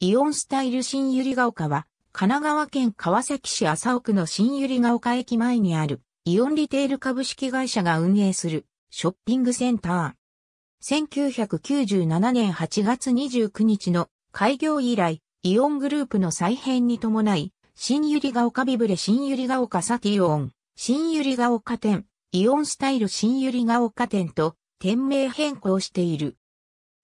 イオンスタイル新百合ヶ丘は、神奈川県川崎市麻生区の新百合ヶ丘駅前にある、イオンリテール株式会社が運営する、ショッピングセンター。1997年8月29日の開業以来、イオングループの再編に伴い、新百合ヶ丘ビブレ新百合ヶ丘サティオン、新百合ヶ丘店、イオンスタイル新百合ヶ丘店と店名変更している。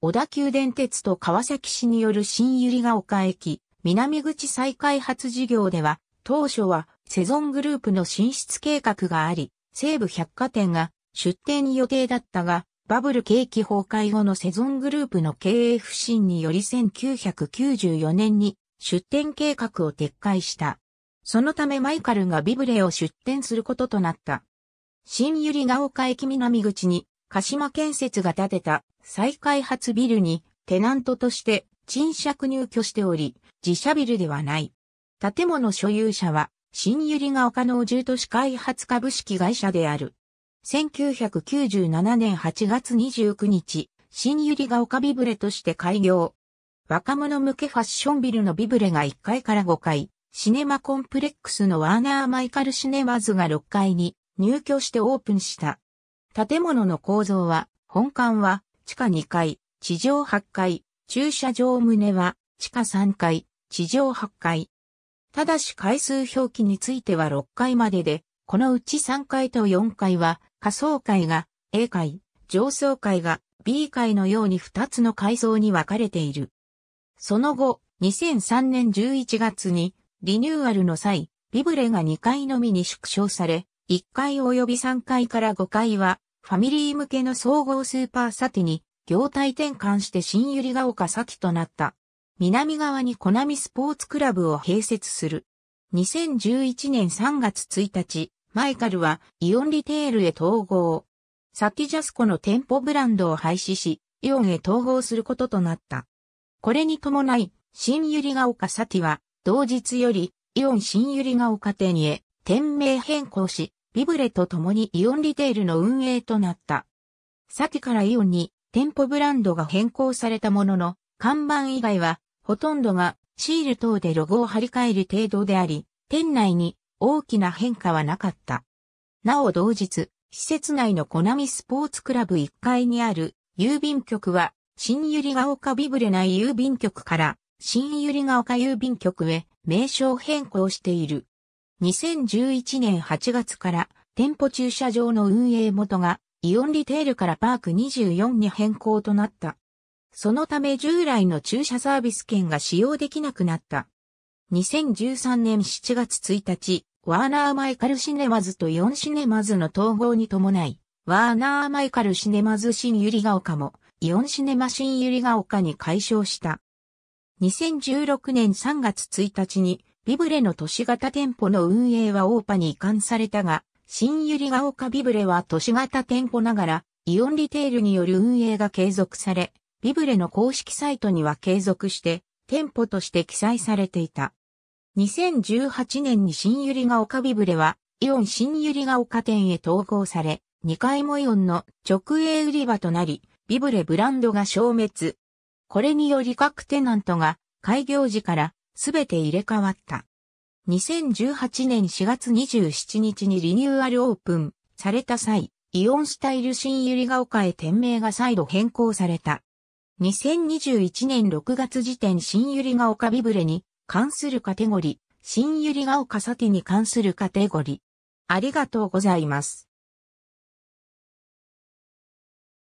小田急電鉄と川崎市による新百合ヶ丘駅、南口再開発事業では、当初はセゾングループの進出計画があり、西武百貨店が出店予定だったが、バブル景気崩壊後のセゾングループの経営不振により1994年に出店計画を撤回した。そのためマイカルがビブレを出店することとなった。新百合ヶ丘駅南口に鹿島建設が建てた再開発ビルにテナントとして賃借入居しており、自社ビルではない。建物所有者は、新百合ヶ丘の住都市開発株式会社である。1997年8月29日、新百合ヶ丘ビブレとして開業。若者向けファッションビルのビブレが1階から5階、シネマコンプレックスのワーナーマイカルシネマズが6階に入居してオープンした。建物の構造は、本館は地下2階、地上8階、駐車場棟は地下3階、地上8階。ただし階数表記については6階までで、このうち3階と4階は、下層階が A 階、上層階が B 階のように2つの階層に分かれている。その後、2003年11月にリニューアルの際、ビブレが2階のみに縮小され、1階及び3階から5階は、ファミリー向けの総合スーパーサティに、業態転換して新百合ヶ丘サティとなった。南側にコナミスポーツクラブを併設する。2011年3月1日、マイカルはイオンリテールへ統合。サティジャスコの店舗ブランドを廃止し、イオンへ統合することとなった。これに伴い、新百合ヶ丘サティは、同日より、イオン新百合ヶ丘店へ店名変更し、ビブレと共にイオンリテールの運営となった。先からイオンに店舗ブランドが変更されたものの、看板以外はほとんどがシール等でロゴを張り替える程度であり、店内に大きな変化はなかった。なお同日、施設内のコナミスポーツクラブ1階にある郵便局は、新百合ヶ丘ビブレ内郵便局から、新百合ヶ丘郵便局へ名称変更している。2011年8月から店舗駐車場の運営元がイオンリテールからパーク24に変更となった。そのため従来の駐車サービス券が使用できなくなった。2013年7月1日、ワーナーマイカルシネマズとイオンシネマズの統合に伴い、ワーナーマイカルシネマズ新百合ヶ丘も、イオンシネマ新百合ヶ丘に解消した。2016年3月1日に、ビブレの都市型店舗の運営はオーパに移管されたが、新百合ヶ丘ビブレは都市型店舗ながら、イオンリテールによる運営が継続され、ビブレの公式サイトには継続して、店舗として記載されていた。2018年に新百合ヶ丘ビブレは、イオン新百合ヶ丘店へ統合され、2階もイオンの直営売り場となり、ビブレブランドが消滅。これにより各テナントが開業時からすべて入れ替わった。2018年4月27日にリニューアルオープンされた際、イオンスタイル新百合ヶ丘へ店名が再度変更された。2021年6月時点新百合ヶ丘ビブレに関するカテゴリー、新百合ヶ丘サティに関するカテゴリー。ありがとうございます。